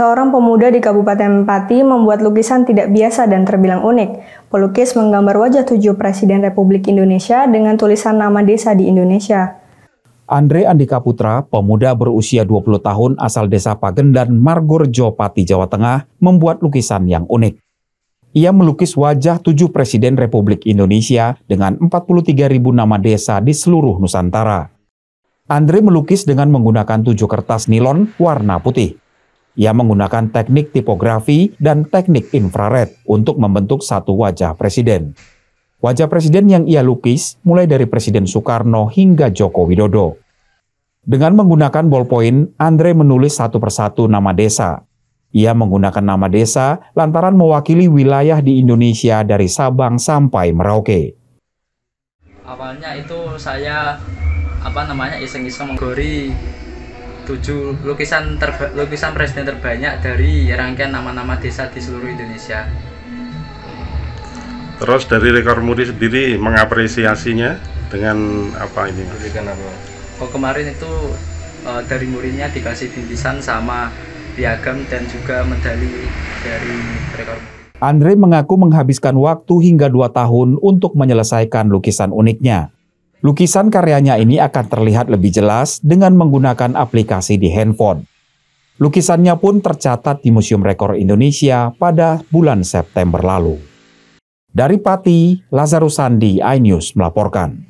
Seorang pemuda di Kabupaten Pati membuat lukisan tidak biasa dan terbilang unik. Pelukis menggambar wajah tujuh Presiden Republik Indonesia dengan tulisan nama desa di Indonesia. Andre Andika Putra, pemuda berusia 20 tahun asal desa Pagendan, Margorjo, Pati, Jawa Tengah, membuat lukisan yang unik. Ia melukis wajah tujuh Presiden Republik Indonesia dengan 43.000 nama desa di seluruh Nusantara. Andre melukis dengan menggunakan tujuh kertas nilon warna putih. Ia menggunakan teknik tipografi dan teknik infrared untuk membentuk satu wajah presiden. Wajah presiden yang ia lukis mulai dari Presiden Soekarno hingga Joko Widodo. Dengan menggunakan ballpoint, Andre menulis satu persatu nama desa. Ia menggunakan nama desa lantaran mewakili wilayah di Indonesia dari Sabang sampai Merauke. Awalnya itu saya apa namanya iseng-iseng menggori 7 lukisan terba, lukisan presiden terbanyak dari rangkaian nama-nama desa di seluruh Indonesia. Terus dari Rekor Muri sendiri mengapresiasinya dengan apa ini? Berikan apa? Oh kemarin itu uh, dari murinya dikasih bingkisan sama piagam dan juga medali dari Rekor Muri. Andre mengaku menghabiskan waktu hingga dua tahun untuk menyelesaikan lukisan uniknya. Lukisan karyanya ini akan terlihat lebih jelas dengan menggunakan aplikasi di handphone. Lukisannya pun tercatat di Museum Rekor Indonesia pada bulan September lalu. Dari Pati, Lazarus Sandi, iNews melaporkan.